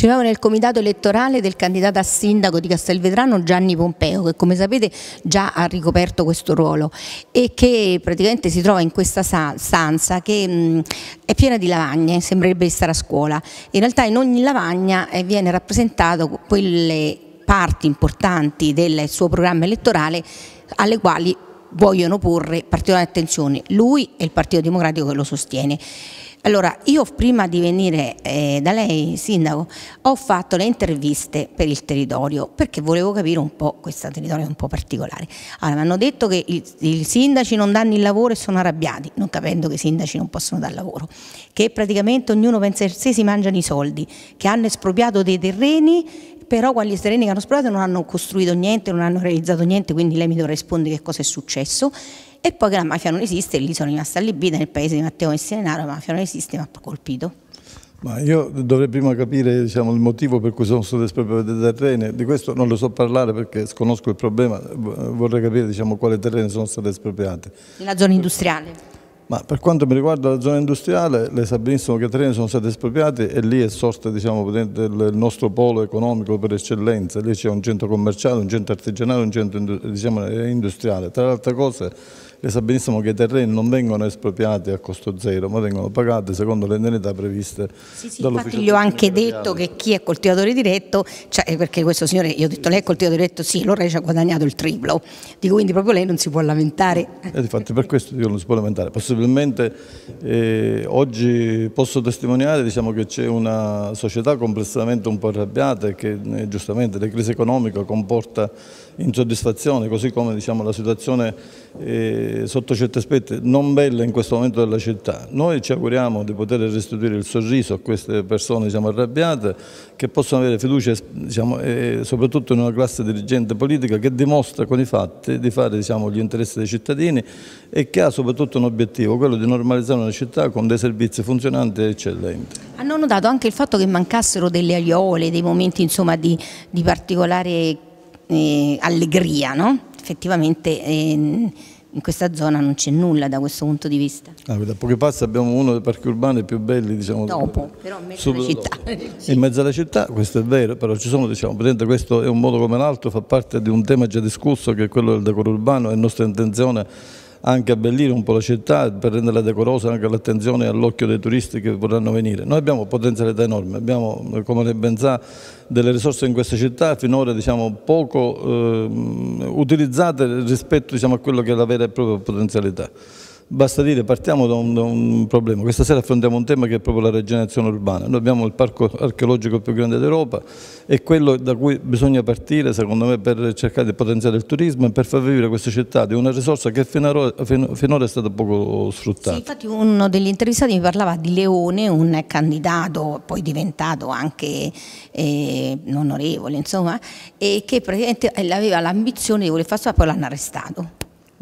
C'eravamo nel comitato elettorale del candidato a sindaco di Castelvetrano Gianni Pompeo che come sapete già ha ricoperto questo ruolo e che praticamente si trova in questa stanza che mh, è piena di lavagne, sembrerebbe di stare a scuola. In realtà in ogni lavagna eh, viene rappresentato quelle parti importanti del suo programma elettorale alle quali vogliono porre particolare attenzione lui e il Partito Democratico che lo sostiene. Allora, io prima di venire eh, da lei, Sindaco, ho fatto le interviste per il territorio perché volevo capire un po' questo territorio un po' particolare. Allora, mi hanno detto che i, sindaci non danno il lavoro e sono arrabbiati, non capendo che i sindaci non possono dar lavoro, che praticamente ognuno pensa per se si mangiano i soldi, che hanno espropriato dei terreni però quelli terreni che hanno espropriato non hanno costruito niente, non hanno realizzato niente, quindi lei mi dovrà rispondere che cosa è successo e poi che la mafia non esiste, lì sono rimasta allibita nel paese di Matteo Messinaro, la mafia non esiste, mi ha colpito. Ma io dovrei prima capire diciamo, il motivo per cui sono state espropriate dei terreni, di questo non lo so parlare perché sconosco il problema, vorrei capire diciamo, quali terreni sono state espropriate. Nella zona industriale? Ma per quanto mi riguarda la zona industriale, lei sa benissimo che i terreni sono stati espropriati e lì è sorto diciamo, il nostro polo economico per eccellenza, lì c'è un centro commerciale, un centro artigianale, un centro diciamo, industriale. Tra le altre cose lei sa benissimo che i terreni non vengono espropriati a costo zero, ma vengono pagati secondo le indennità previste sì, sì, Infatti gli ho anche detto che chi è coltivatore diretto, cioè, eh, perché questo signore, io ho detto lei è coltivatore diretto, sì, allora ci ha guadagnato il triplo. Dico quindi proprio lei non si può lamentare. E eh, infatti per questo dico non si può lamentare. Possibilmente eh, oggi posso testimoniare diciamo, che c'è una società complessivamente un po' arrabbiata e che eh, giustamente la crisi economica comporta insoddisfazione, così come diciamo, la situazione... Eh, sotto certi aspetti non bella in questo momento della città. Noi ci auguriamo di poter restituire il sorriso a queste persone diciamo, arrabbiate che possono avere fiducia diciamo, eh, soprattutto in una classe dirigente politica che dimostra con i fatti di fare diciamo, gli interessi dei cittadini e che ha soprattutto un obiettivo, quello di normalizzare una città con dei servizi funzionanti e eccellenti. Hanno notato anche il fatto che mancassero delle aiole, dei momenti insomma, di, di, particolare eh, allegria, no? effettivamente... Eh, in questa zona non c'è nulla da questo punto di vista. Ah, da pochi passi abbiamo uno dei parchi urbani più belli, diciamo. Dopo, eh, però in mezzo alla città. Sì. In mezzo alla città, questo è vero, però ci sono, diciamo, questo è un modo come l'altro, fa parte di un tema già discusso che è quello del decoro urbano, è nostra intenzione anche abbellire un po' la città per renderla decorosa anche all'attenzione e all'occhio dei turisti che vorranno venire. Noi abbiamo potenzialità enorme, abbiamo come lei ben sa delle risorse in questa città finora diciamo, poco eh, utilizzate rispetto diciamo, a quello che è la vera e propria potenzialità. Basta dire, partiamo da un, da un, problema. Questa sera affrontiamo un tema che è proprio la regenerazione urbana. Noi abbiamo il parco archeologico più grande d'Europa e quello da cui bisogna partire, secondo me, per cercare di potenziare il turismo e per far vivere queste città di una risorsa che finora, finora è stata poco sfruttata. Sì, infatti uno degli intervistati mi parlava di Leone, un candidato poi diventato anche eh, onorevole, insomma, e che praticamente aveva l'ambizione di voler fare, poi l'hanno arrestato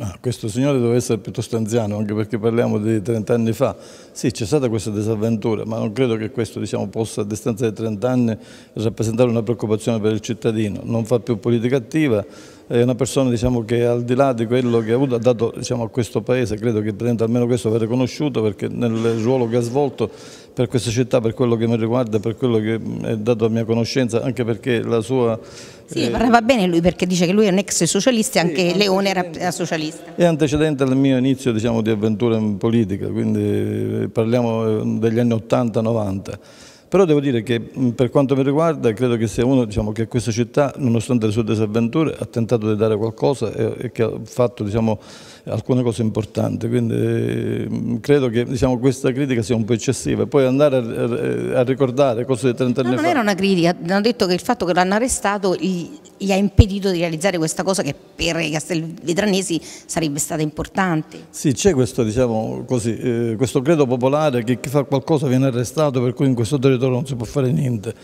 ma questo signore doveva essere piuttosto anziano, anche perché parliamo di 30 anni fa. Sì, c'è stata questa disavventura, ma non credo che questo diciamo, possa, a distanza di 30 anni, rappresentare una preoccupazione per il cittadino. Non fa più politica attiva, è una persona diciamo, che al di là di quello che ha avuto, ha dato diciamo, a questo Paese, credo che almeno questo va riconosciuto, perché nel ruolo che ha svolto per questa città, per quello che mi riguarda, per quello che è dato a mia conoscenza, anche perché la sua... Sì, eh, parlava bene lui perché dice che lui è un ex socialista e sì, anche Leone era socialista. È antecedente al mio inizio diciamo, di avventura in politica, quindi eh, parliamo eh, degli anni 80-90. Però devo dire che per quanto mi riguarda credo che sia uno diciamo, che questa città, nonostante le sue disavventure, ha tentato di dare qualcosa e, e che ha fatto diciamo, alcune cose importanti, quindi mm, credo che diciamo, questa critica sia un po' eccessiva. Poi andare a, a ricordare cose di 30 anni no, non fa... Non era una critica, hanno detto che il fatto che l'hanno arrestato gli, gli, ha impedito di realizzare questa cosa che per i castelvetranesi sarebbe stata importante. Sì, c'è questo, diciamo, così, eh, questo credo popolare che chi fa qualcosa viene arrestato per cui in questo territorio non si può fare niente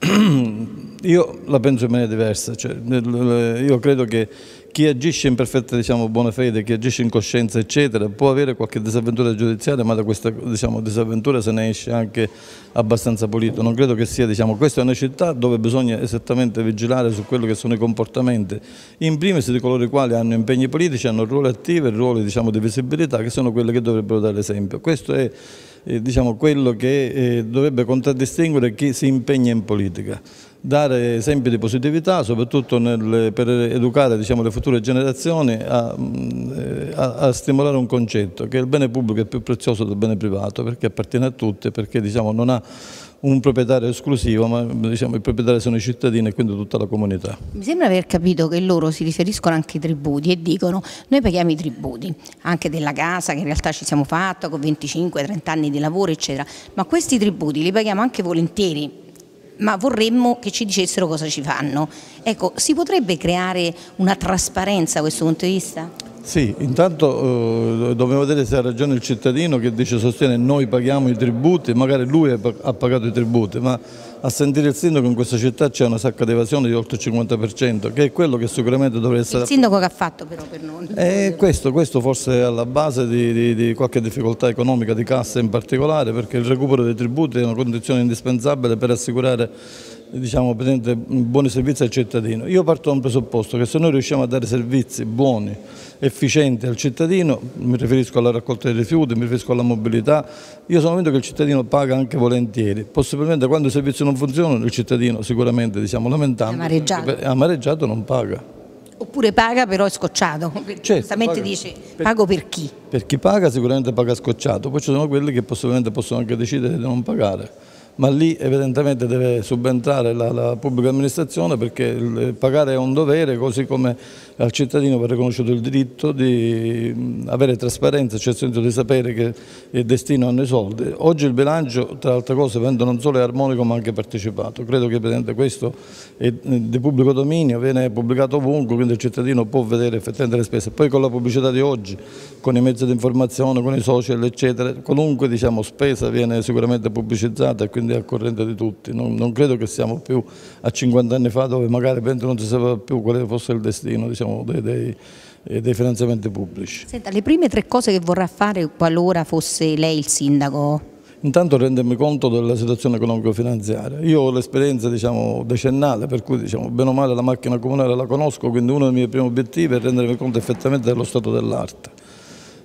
io la penso in maniera diversa, cioè, io credo che chi agisce in perfetta diciamo, buona fede, chi agisce in coscienza, eccetera, può avere qualche disavventura giudiziaria, ma da questa diciamo, disavventura se ne esce anche abbastanza pulito. Non credo che sia, diciamo, questa è una città dove bisogna esattamente vigilare su quello che sono i comportamenti, in primis di coloro i quali hanno impegni politici, hanno ruoli attivi e ruoli diciamo, di visibilità, che sono quelli che dovrebbero dare l'esempio. Questo è eh, diciamo, quello che eh, dovrebbe contraddistinguere chi si impegna in politica dare esempi di positività, soprattutto nel, per educare diciamo, le future generazioni a, mm, eh, a, a, stimolare un concetto, che il bene pubblico è più prezioso del bene privato, perché appartiene a tutti, perché diciamo, non ha un proprietario esclusivo, ma diciamo, i proprietari sono i cittadini e quindi tutta la comunità. Mi sembra aver capito che loro si riferiscono anche ai tributi e dicono noi paghiamo i tributi, anche della casa che in realtà ci siamo fatta con 25-30 anni di lavoro eccetera, ma questi tributi li paghiamo anche volentieri, ma vorremmo che ci dicessero cosa ci fanno. Ecco, si potrebbe creare una trasparenza a questo punto di vista? Sì, intanto eh, dobbiamo vedere se ha ragione il cittadino che dice sostiene noi paghiamo i tributi, magari lui ha pagato i tributi, ma a sentire il sindaco in questa città c'è una sacca di evasione di oltre il 50%, che è quello che sicuramente dovrebbe essere... Il sindaco che ha fatto però per noi. Eh, questo, questo, forse è alla base di, di, di, qualche difficoltà economica di cassa in particolare, perché il recupero dei tributi è una condizione indispensabile per assicurare diciamo, buoni servizi al cittadino. Io parto da un presupposto che se noi riusciamo a dare servizi buoni, efficienti al cittadino, mi riferisco alla raccolta dei rifiuti, mi riferisco alla mobilità, io sono convinto che il cittadino paga anche volentieri, possibilmente quando i servizi non non funzionano il cittadino sicuramente diciamo, lamentando, amareggiato. Eh, amareggiato non paga. Oppure paga però è scocciato, certo, giustamente dice per, pago per chi? Per chi paga sicuramente paga scocciato, poi ci sono quelli che possono anche decidere di non pagare ma lì evidentemente deve subentrare la, la pubblica amministrazione perché pagare è un dovere, così come al cittadino va riconosciuto il diritto di avere trasparenza, cioè il senso di sapere che il destino hanno i soldi. Oggi il bilancio, tra altre cose, vende non solo è armonico ma anche partecipato. Credo che evidentemente questo è di pubblico dominio, viene pubblicato ovunque, quindi il cittadino può vedere effettivamente le spese. Poi con la pubblicità di oggi, con i mezzi di informazione, con i social, eccetera, qualunque diciamo, spesa viene sicuramente pubblicizzata e quindi è al corrente di tutti, non, non, credo che siamo più a 50 anni fa dove magari non si sapeva più quale fosse il destino diciamo, dei, dei, eh, dei, finanziamenti pubblici. Senta, le prime tre cose che vorrà fare qualora fosse lei il sindaco? Intanto rendermi conto della situazione economico-finanziaria. Io ho l'esperienza diciamo, decennale, per cui diciamo, bene o male la macchina comunale la conosco, quindi uno dei miei primi obiettivi è rendermi conto effettivamente dello stato dell'arte.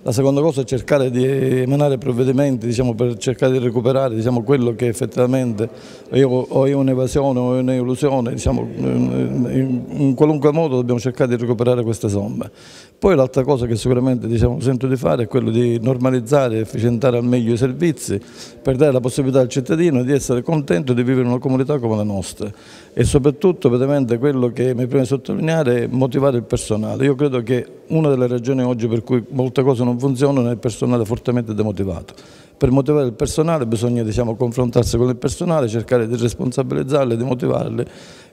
La seconda cosa è cercare di emanare provvedimenti diciamo, per cercare di recuperare diciamo, quello che effettivamente io, o è un'evasione o è un'illusione, diciamo, in, in, qualunque modo dobbiamo cercare di recuperare queste somme. Poi l'altra cosa che sicuramente diciamo, sento di fare è quello di normalizzare e efficientare al meglio i servizi per dare la possibilità al cittadino di essere contento di vivere in una comunità come la nostra e soprattutto veramente quello che mi preme sottolineare è motivare il personale. Io credo che una delle ragioni oggi per cui molte cose non funzionano è il personale fortemente demotivato. Per motivare il personale bisogna diciamo, confrontarsi con il personale, cercare di responsabilizzarli, di motivarli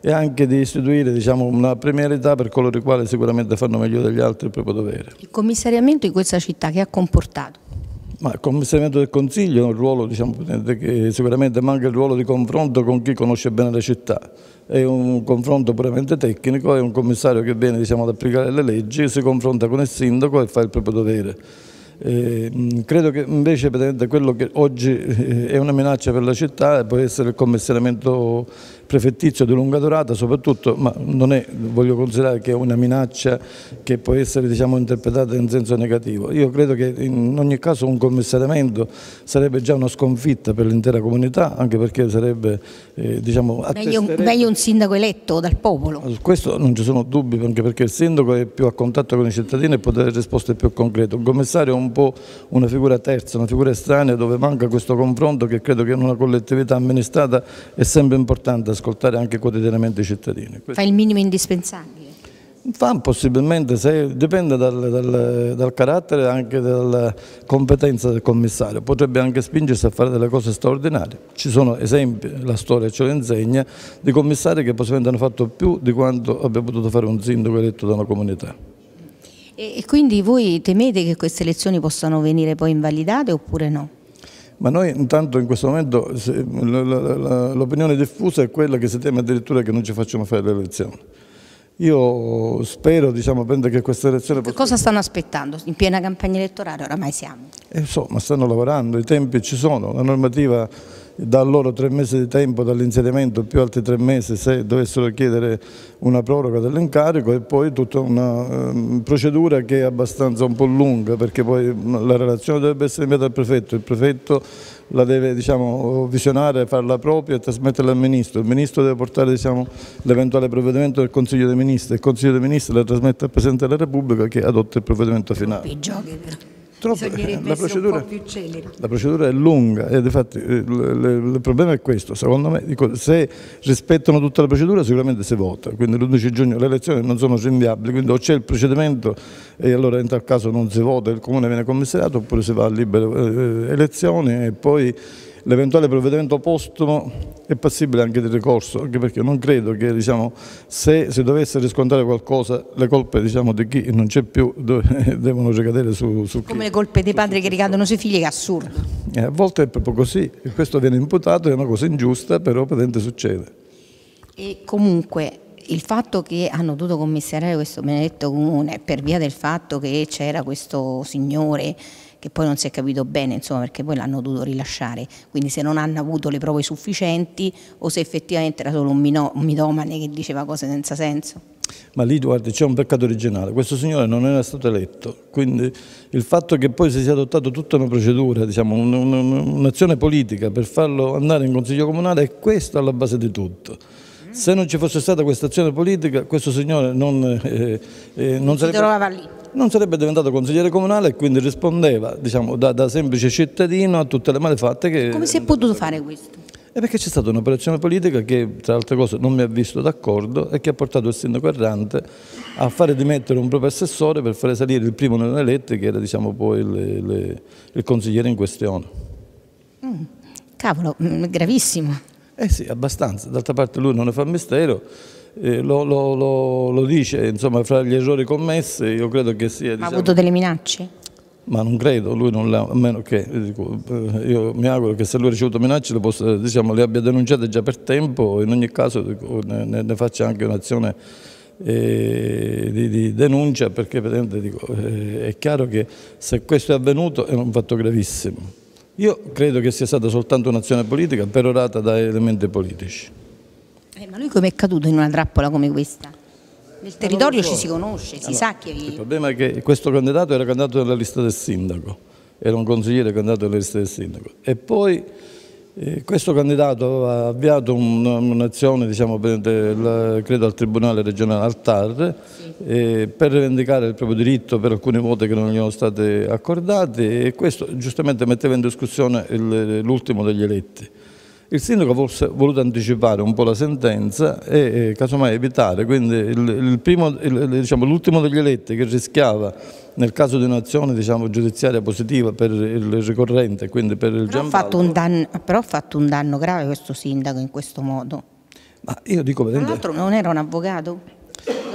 e anche di istituire diciamo, una premialità per coloro i quali sicuramente fanno meglio degli altri il proprio dovere. Il commissariamento in questa città che ha comportato? Ma come del Consiglio è un ruolo diciamo, eh, che sicuramente manca il ruolo di confronto con chi conosce bene la città. È un confronto puramente tecnico, è un commissario che viene diciamo, ad applicare le leggi, si confronta con il sindaco e fa il proprio dovere. Eh, mm, credo che invece quello che oggi eh, è una minaccia per la città può essere il commissariamento prefettizio di lunga durata soprattutto, ma non è, voglio considerare che è una minaccia che può essere diciamo, interpretata in senso negativo. Io credo che in ogni caso un commissariamento sarebbe già una sconfitta per l'intera comunità, anche perché sarebbe eh, diciamo, meglio, meglio un sindaco eletto dal popolo. Questo non ci sono dubbi, anche perché il sindaco è più a contatto con i cittadini e può dare risposte più concrete. Un commissario è un un po' una figura terza, una figura estranea dove manca questo confronto che credo che in una collettività amministrata è sempre importante ascoltare anche quotidianamente i cittadini. Fa il minimo indispensabile? Fa possibilmente, se, dipende dal, dal, dal carattere e anche dalla competenza del commissario, potrebbe anche spingersi a fare delle cose straordinarie. Ci sono esempi, la storia ce lo insegna, di commissari che possibilmente hanno fatto più di quanto abbia potuto fare un sindaco eletto da una comunità. E quindi voi temete che queste elezioni possano venire poi invalidate oppure no? Ma noi intanto in questo momento l'opinione diffusa è quella che si teme addirittura che non ci facciano fare le elezioni. Io spero diciamo, che questa elezione... Che cosa stanno aspettando? In piena campagna elettorale oramai siamo. E eh, insomma, stanno lavorando, i tempi ci sono, la normativa dà loro tre mesi di tempo dall'insediamento più altri tre mesi se dovessero chiedere una proroga dell'incarico e poi tutta una eh, procedura che è abbastanza un po' lunga perché poi la relazione dovrebbe essere inviata al prefetto, il prefetto la deve diciamo, visionare, farla propria e trasmetterla al Ministro, il Ministro deve portare diciamo, l'eventuale provvedimento del Consiglio dei Ministri, il Consiglio dei Ministri la trasmette al Presidente della Repubblica che adotta il provvedimento finale. Troppo, eh, la, procedura, la procedura, è lunga e infatti eh, il problema è questo, secondo me dico, se rispettano tutta la procedura sicuramente si vota, quindi l'11 giugno le elezioni non sono rinviabili, quindi o c'è il procedimento e allora in tal caso non si vota, il comune viene commissariato oppure si va a libere eh, elezioni e poi l'eventuale provvedimento postumo è passibile anche di ricorso, anche perché non credo che diciamo, se si dovesse riscontrare qualcosa le colpe diciamo, di chi non c'è più devono ricadere su, su Come le colpe dei padri che ricadono sui figli che è assurdo. Eh, a volte è proprio così, questo viene imputato, è una cosa ingiusta, però patente succede. E comunque il fatto che hanno dovuto commissariare questo benedetto comune per via del fatto che c'era questo signore che poi non si è capito bene, insomma, perché poi l'hanno dovuto rilasciare, quindi se non hanno avuto le prove sufficienti o se effettivamente era solo un, un mitomane che diceva cose senza senso. Ma lì guardi c'è un peccato originale, questo signore non era stato eletto, quindi il fatto che poi si sia adottato tutta una procedura, diciamo, un'azione politica per farlo andare in consiglio comunale è questo alla base di tutto. Se non ci fosse stata questa azione politica, questo signore non, eh, eh, non, sarebbe, non sarebbe, diventato consigliere comunale e quindi rispondeva diciamo, da, da, semplice cittadino a tutte le malefatte che... Come si è potuto fare questo? È perché c'è stata un'operazione politica che, tra altre cose, non mi ha visto d'accordo e che ha portato il sindaco errante a fare dimettere un proprio assessore per fare salire il primo non eletto, che era diciamo, poi il, il, il, consigliere in questione. Mm, cavolo, mm, gravissimo. Eh sì, abbastanza, d'altra parte lui non ne fa mistero, eh, lo, lo, lo, lo, dice, insomma, fra gli errori commessi io credo che sia... Diciamo, ha avuto delle minacce? Ma non credo, lui non l'ha, a meno che, eh, eh, io mi auguro che se lui ha ricevuto minacce le, possa, diciamo, le abbia denunciate già per tempo, in ogni caso dico, ne, ne faccia anche un'azione eh, di, di, denuncia perché dico, eh, è chiaro che se questo è avvenuto è un fatto gravissimo. Io credo che sia stata soltanto un'azione politica perorata da elementi politici. Eh, ma lui come è caduto in una trappola come questa? Nel territorio ci si conosce, si allora, sa chi è. Il problema è che questo candidato era candidato nella lista del sindaco, era un consigliere candidato nella lista del sindaco. E poi questo candidato ha avviato un'azione, diciamo, credo al Tribunale regionale al TAR, eh, per rivendicare il proprio diritto per alcune quote che non gli erano state accordate e questo giustamente metteva in discussione l'ultimo degli eletti. Il sindaco forse ha voluto anticipare un po' la sentenza e eh, casomai evitare, quindi diciamo, l'ultimo diciamo, degli eletti che rischiava nel caso di un'azione diciamo, giudiziaria positiva per il ricorrente, quindi per il però però ha fatto un danno grave questo sindaco in questo modo. Ma io dico... Tra l'altro non era un avvocato?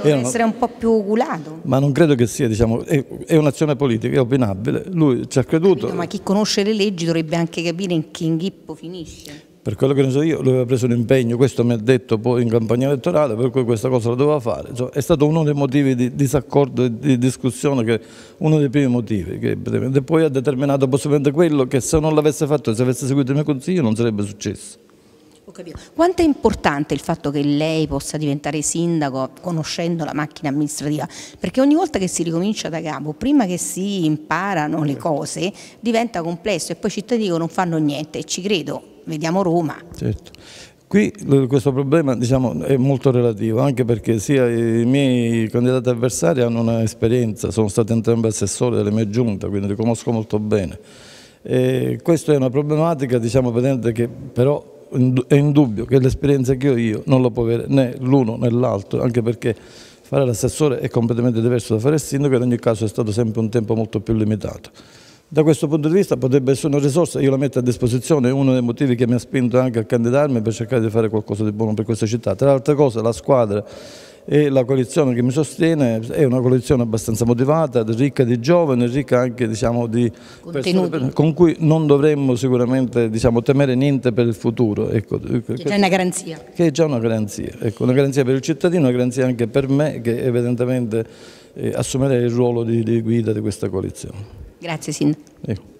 Deve essere un po' più oculato. Ma non credo che sia, diciamo, è, è un'azione politica, è opinabile, lui ci ha creduto. Capito, ma chi conosce le leggi dovrebbe anche capire in che inghippo finisce per quello che ne so io, lui aveva preso un impegno, questo mi ha detto poi in campagna elettorale, per cui questa cosa la doveva fare. Cioè, è stato uno dei motivi di disaccordo e di discussione, che, uno dei primi motivi, che e poi ha determinato possibilmente quello che se non l'avesse fatto, se avesse seguito il mio consiglio, non sarebbe successo. Ho capito. Quanto è importante il fatto che lei possa diventare sindaco conoscendo la macchina amministrativa? Perché ogni volta che si ricomincia da capo, prima che si imparano le cose, diventa complesso e poi i cittadini non fanno niente, e ci credo, vediamo Roma. Certo. Qui questo problema diciamo, è molto relativo, anche perché sia i miei candidati avversari hanno un'esperienza, sono stati entrambi assessori delle mie giunte, quindi li conosco molto bene. questa è una problematica diciamo, che però è indubbio che l'esperienza che ho io non la può avere né l'uno né l'altro, anche perché fare l'assessore è completamente diverso da fare il sindaco e in ogni caso è stato sempre un tempo molto più limitato. Da questo punto di vista potrebbe essere una risorsa, io la metto a disposizione, è uno dei motivi che mi ha spinto anche a candidarmi per cercare di fare qualcosa di buono per questa città. Tra le altre cose la squadra e la coalizione che mi sostiene è una coalizione abbastanza motivata, ricca di giovani, ricca anche diciamo, di Contenuti. persone con cui non dovremmo sicuramente diciamo, temere niente per il futuro. Ecco, che è già una garanzia. Che è già una garanzia, ecco, una garanzia per il cittadino, una garanzia anche per me che evidentemente eh, assumerei il ruolo di, di guida di questa coalizione. Grazie Sindaco. Ecco.